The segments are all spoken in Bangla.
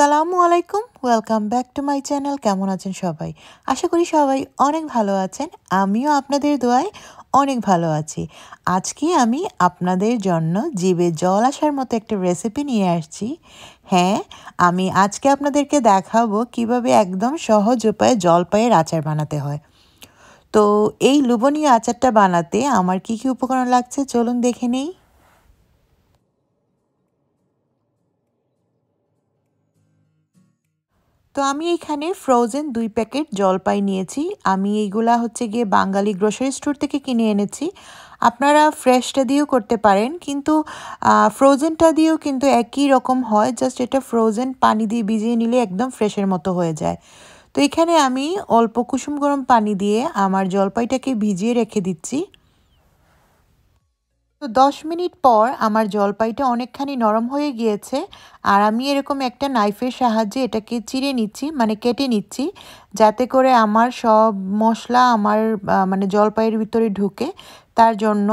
আসসালামু আলাইকুম welcome back to my channel কেমন আছেন সবাই আশা করি সবাই অনেক ভালো আছেন আমিও আপনাদের দোয়ায় অনেক ভালো আছি আজকে আমি আপনাদের জন্য জীবে জল আসার মতো একটা রেসিপি নিয়ে আসছি হ্যাঁ আমি আজকে আপনাদেরকে দেখাবো কিভাবে একদম সহজ উপায়ে জলপাইয়ের আচার বানাতে হয় তো এই লুবনীয় আচারটা বানাতে আমার কি কি উপকরণ লাগছে চলুন দেখে নেই তো আমি এইখানে ফ্রোজেন দুই প্যাকেট জলপাই নিয়েছি আমি এইগুলা হচ্ছে গিয়ে বাঙালি গ্রোসারি স্টোর থেকে কিনে এনেছি আপনারা ফ্রেশটা দিয়েও করতে পারেন কিন্তু ফ্রোজেনটা দিয়েও কিন্তু একই রকম হয় জাস্ট এটা ফ্রোজেন পানি দিয়ে ভিজিয়ে নিলে একদম ফ্রেশের মতো হয়ে যায় তো এখানে আমি অল্প কুসুম গরম পানি দিয়ে আমার জলপাইটাকে ভিজিয়ে রেখে দিচ্ছি তো দশ মিনিট পর আমার জলপাইটা অনেকখানি নরম হয়ে গিয়েছে আর আমি এরকম একটা নাইফের সাহায্যে এটাকে চিড়ে নিচ্ছি মানে কেটে নিচ্ছি যাতে করে আমার সব মশলা আমার মানে জলপাইয়ের ভিতরে ঢুকে তার জন্য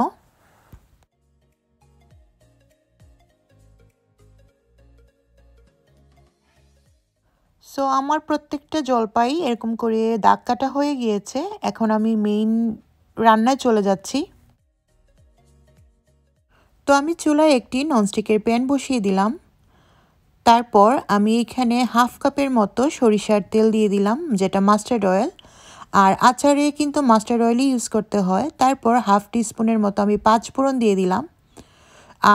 সো আমার প্রত্যেকটা জলপাই এরকম করে দাগ কাটা হয়ে গিয়েছে এখন আমি মেইন রান্নায় চলে যাচ্ছি তো আমি চুলায় একটি ননস্টিকের প্যান বসিয়ে দিলাম তারপর আমি এখানে হাফ কাপের মতো সরিষার তেল দিয়ে দিলাম যেটা মাস্টার্ড অয়েল আর আচারে কিন্তু মাস্টার্ড অয়েলই ইউজ করতে হয় তারপর হাফ টিস্পুনের মতো আমি পাঁচ ফোড়ন দিয়ে দিলাম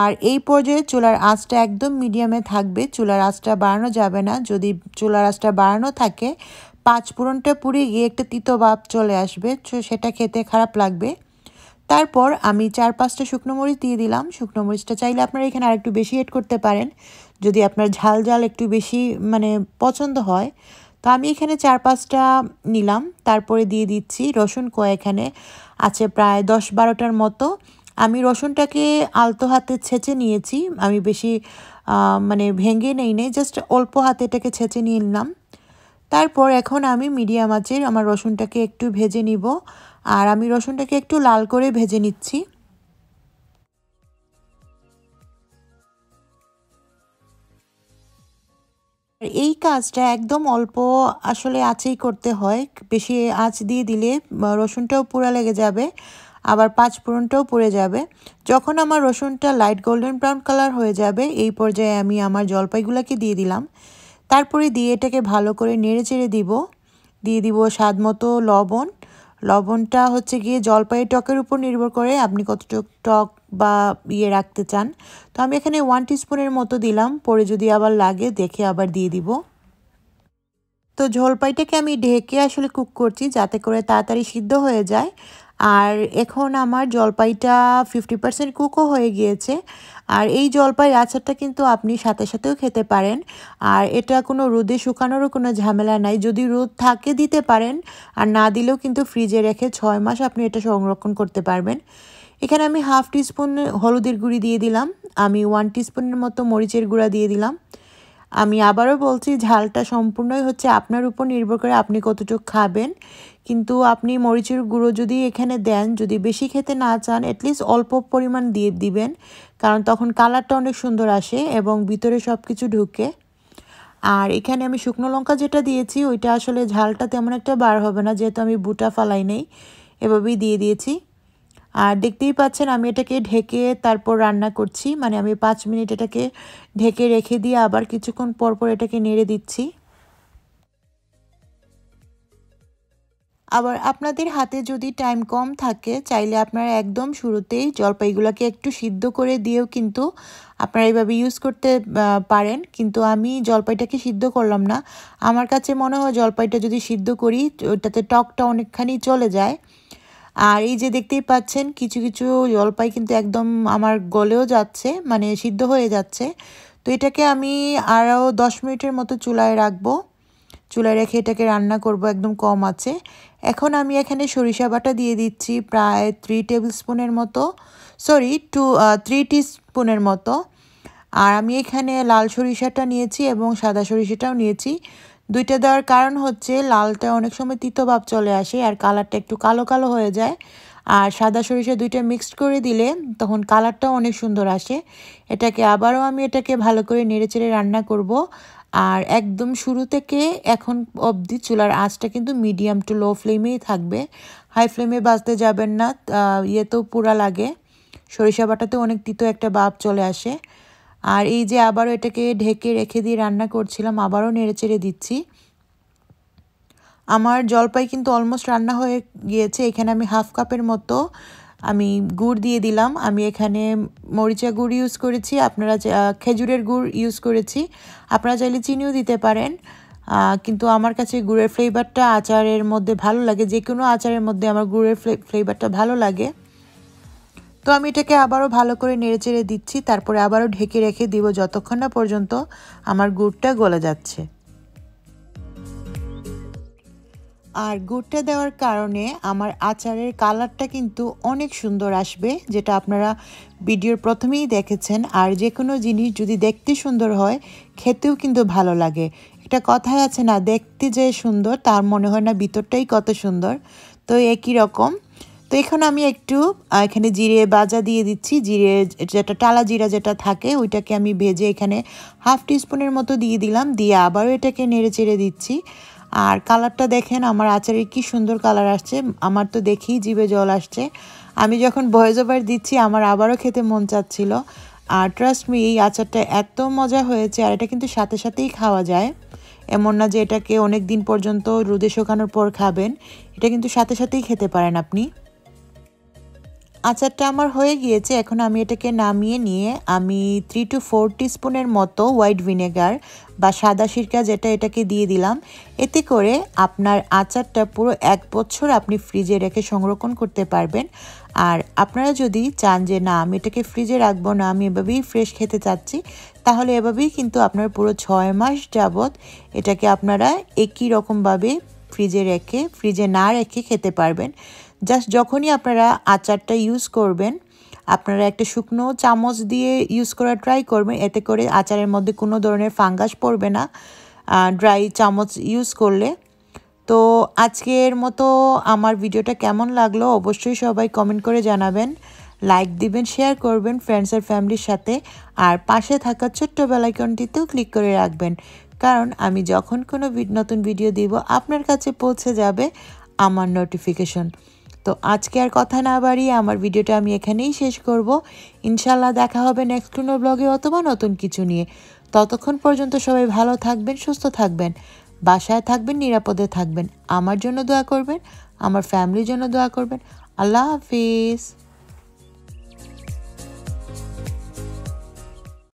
আর এই পর্যায়ে চুলার আঁচটা একদম মিডিয়ামে থাকবে চুলার আঁচটা বাড়ানো যাবে না যদি চুলার আঁচটা বাড়ানো থাকে পাঁচ ফোড়নটা পুড়ে গিয়ে একটা তিতো ভাব চলে আসবে সেটা খেতে খারাপ লাগবে তারপর আমি চার পাঁচটা শুকনো মরিচ দিয়ে দিলাম শুকনো মরিচটা চাইলে আপনারা এখানে আরেকটু বেশি এড করতে পারেন যদি আপনার ঝাল ঝাল একটু বেশি মানে পছন্দ হয় তো আমি এখানে চার পাঁচটা নিলাম তারপরে দিয়ে দিচ্ছি রসুন কয়া এখানে আছে প্রায় দশ বারোটার মতো আমি রসুনটাকে আলতো হাতে ছেঁচে নিয়েছি আমি বেশি মানে ভেঙে নেই নেই জাস্ট অল্প হাতে এটাকে ছেঁচে নিয়ে নিলাম তারপর এখন আমি মিডিয়াম আঁচের আমার রসুনটাকে একটু ভেজে নিব আর আমি রসুনটাকে একটু লাল করে ভেজে নিচ্ছি এই কাজটা একদম অল্প আসলে আঁচেই করতে হয় বেশি আঁচ দিয়ে দিলে রসুনটাও পুরা লেগে যাবে আবার পাঁচ ফোড়নটাও পড়ে যাবে যখন আমার রসুনটা লাইট গোল্ডেন ব্রাউন কালার হয়ে যাবে এই পর্যায়ে আমি আমার জলপাইগুলোকে দিয়ে দিলাম তারপরে দিয়ে এটাকে ভালো করে নেড়ে চেড়ে দিব দিয়ে দিব স্বাদ মতো লবণ লবণটা হচ্ছে গিয়ে জলপাই টকের উপর নির্ভর করে আপনি কতটুক টক বা ইয়ে রাখতে চান তো আমি এখানে ওয়ান টিস্পুনের মতো দিলাম পরে যদি আবার লাগে দেখে আবার দিয়ে দিব তো ঝোলপাইটাকে আমি ঢেকে আসলে কুক করছি যাতে করে তাড়াতাড়ি সিদ্ধ হয়ে যায় আর এখন আমার জলপাইটা ফিফটি পার্সেন্ট কুকও হয়ে গিয়েছে আর এই জলপাইয়ের আচারটা কিন্তু আপনি সাথে সাথেও খেতে পারেন আর এটা কোনো রোদে শুকানোরও কোনো ঝামেলা নাই যদি রোদ থাকে দিতে পারেন আর না দিলেও কিন্তু ফ্রিজে রেখে ছয় মাস আপনি এটা সংরক্ষণ করতে পারবেন এখানে আমি হাফ টিস্পুন হলুদের গুঁড়ি দিয়ে দিলাম আমি ওয়ান টিস্পুনের মতো মরিচের গুঁড়া দিয়ে দিলাম আমি আবারও বলছি ঝালটা সম্পূর্ণই হচ্ছে আপনার উপর নির্ভর করে আপনি কতটুকু খাবেন কিন্তু আপনি মরিচের গুঁড়ো যদি এখানে দেন যদি বেশি খেতে না চান অ্যাটলিস্ট অল্প পরিমাণ দিয়ে দিবেন কারণ তখন কালারটা অনেক সুন্দর আসে এবং ভিতরে সব কিছু ঢুকে আর এখানে আমি শুকনো লঙ্কা যেটা দিয়েছি ওইটা আসলে ঝালটা তেমন একটা বার হবে না যেহেতু আমি বুটা ফালাই নেই এভাবেই দিয়ে দিয়েছি আর দেখতেই পাচ্ছেন আমি এটাকে ঢেকে তারপর রান্না করছি মানে আমি পাঁচ মিনিট এটাকে ঢেকে রেখে দিয়ে আবার কিছুক্ষণ পরপর এটাকে নেড়ে দিচ্ছি আবার আপনাদের হাতে যদি টাইম কম থাকে চাইলে আপনারা একদম শুরুতেই জলপাইগুলোকে একটু সিদ্ধ করে দিয়েও কিন্তু আপনারা এইভাবে ইউজ করতে পারেন কিন্তু আমি জলপাইটাকে সিদ্ধ করলাম না আমার কাছে মনে হয় জলপাইটা যদি সিদ্ধ করি ওটাতে টকটা অনেকখানি চলে যায় আর এই যে দেখতেই পাচ্ছেন কিছু কিছু জলপাই কিন্তু একদম আমার গলেও যাচ্ছে মানে সিদ্ধ হয়ে যাচ্ছে তো এটাকে আমি আরও দশ মিনিটের মতো চুলায় রাখবো চুলায় রেখে এটাকে রান্না করব একদম কম আছে এখন আমি এখানে সরিষা বাটা দিয়ে দিচ্ছি প্রায় থ্রি টেবিল স্পুনের মতো সরি টু থ্রি স্পুনের মতো আর আমি এখানে লাল সরিষাটা নিয়েছি এবং সাদা সরিষাটাও নিয়েছি দুইটা দেওয়ার কারণ হচ্ছে লালটা অনেক সময় তিতভাব চলে আসে আর কালারটা একটু কালো কালো হয়ে যায় আর সাদা সরিষা দুইটা মিক্সড করে দিলে তখন কালারটাও অনেক সুন্দর আসে এটাকে আবারও আমি এটাকে ভালো করে নেড়েচেড়ে রান্না করব আর একদম শুরু থেকে এখন অবধি চুলার আঁচটা কিন্তু মিডিয়াম টু লো ফ্লেমেই থাকবে হাই ফ্লেমে বাঁচতে যাবেন না ইয়েতেও পুরা লাগে সরিষা বাটাতে অনেক তিত একটা বাপ চলে আসে আর এই যে আবারও এটাকে ঢেকে রেখে দিয়ে রান্না করছিলাম আবারও চেড়ে দিচ্ছি আমার জলপাই কিন্তু অলমোস্ট রান্না হয়ে গিয়েছে এখানে আমি হাফ কাপের মতো আমি গুড় দিয়ে দিলাম আমি এখানে মরিচা গুড় ইউজ করেছি আপনারা খেজুরের গুড় ইউজ করেছি আপনারা চাইলে চিনিও দিতে পারেন কিন্তু আমার কাছে গুড়ের ফ্লেভারটা আচারের মধ্যে ভালো লাগে যে কোনো আচারের মধ্যে আমার গুড়ের ফ্লে ফ্লেভারটা ভালো লাগে তো আমি এটাকে আবারও ভালো করে নেড়েচেড়ে দিচ্ছি তারপরে আবারও ঢেকে রেখে দিব যতক্ষণ না পর্যন্ত আমার গুড়টা গলে যাচ্ছে আর গুড়টা দেওয়ার কারণে আমার আচারের কালারটা কিন্তু অনেক সুন্দর আসবে যেটা আপনারা ভিডিওর প্রথমেই দেখেছেন আর যে কোনো জিনিস যদি দেখতে সুন্দর হয় খেতেও কিন্তু ভালো লাগে এটা কথাই আছে না দেখতে যে সুন্দর তার মনে হয় না ভিতরটাই কত সুন্দর তো একই রকম তো এখন আমি একটু এখানে জিরে বাজা দিয়ে দিচ্ছি জিরে যেটা টালা জিরা যেটা থাকে ওইটাকে আমি ভেজে এখানে হাফ টিস্পুনের মতো দিয়ে দিলাম দিয়ে আবারও এটাকে নেড়ে চেড়ে দিচ্ছি আর কালারটা দেখেন আমার আচারের কি সুন্দর কালার আসছে আমার তো দেখি জিভে জল আসছে আমি যখন বয়েজ ওভার দিচ্ছি আমার আবারও খেতে মন চাচ্ছিল আর ট্রাস্ট মি এই আচারটা এত মজা হয়েছে আর এটা কিন্তু সাথে সাথেই খাওয়া যায় এমন না যে এটাকে অনেক দিন পর্যন্ত রোদে শোকানোর পর খাবেন এটা কিন্তু সাথে সাথেই খেতে পারেন আপনি আচারটা আমার হয়ে গিয়েছে এখন আমি এটাকে নামিয়ে নিয়ে আমি থ্রি টু ফোর টিস্পুনের মতো হোয়াইট ভিনেগার বা সাদা সিরকা যেটা এটাকে দিয়ে দিলাম এতে করে আপনার আচারটা পুরো এক বছর আপনি ফ্রিজে রেখে সংরক্ষণ করতে পারবেন আর আপনারা যদি চান যে না আমি এটাকে ফ্রিজে রাখবো না আমি এভাবেই ফ্রেশ খেতে চাচ্ছি তাহলে এভাবেই কিন্তু আপনার পুরো ছয় মাস যাবৎ এটাকে আপনারা একই রকমভাবে ফ্রিজে রেখে ফ্রিজে না রেখে খেতে পারবেন জাস্ট যখনই আপনারা আচারটা ইউজ করবেন আপনারা একটা শুকনো চামচ দিয়ে ইউজ করা ট্রাই করবেন এতে করে আচারের মধ্যে কোনো ধরনের ফাঙ্গাস পড়বে না ড্রাই চামচ ইউজ করলে তো আজকের মতো আমার ভিডিওটা কেমন লাগলো অবশ্যই সবাই কমেন্ট করে জানাবেন লাইক দিবেন শেয়ার করবেন ফ্রেন্ডস আর ফ্যামিলির সাথে আর পাশে থাকা ছোট্ট বেলাইকনটিতেও ক্লিক করে রাখবেন কারণ আমি যখন কোনো নতুন ভিডিও দিব আপনার কাছে পৌঁছে যাবে আমার নোটিফিকেশন তো আজকে আর কথা না বাড়িয়ে আমার ভিডিওটা আমি এখানেই শেষ করব ইনশাল্লাহ দেখা হবে নেক্সট কোনো ব্লগে অথবা নতুন কিছু নিয়ে ততক্ষণ পর্যন্ত সবাই ভালো থাকবেন সুস্থ থাকবেন বাসায় থাকবেন নিরাপদে থাকবেন আমার জন্য দোয়া করবেন আমার ফ্যামিলির জন্য দোয়া করবেন আল্লাহ হাফিজ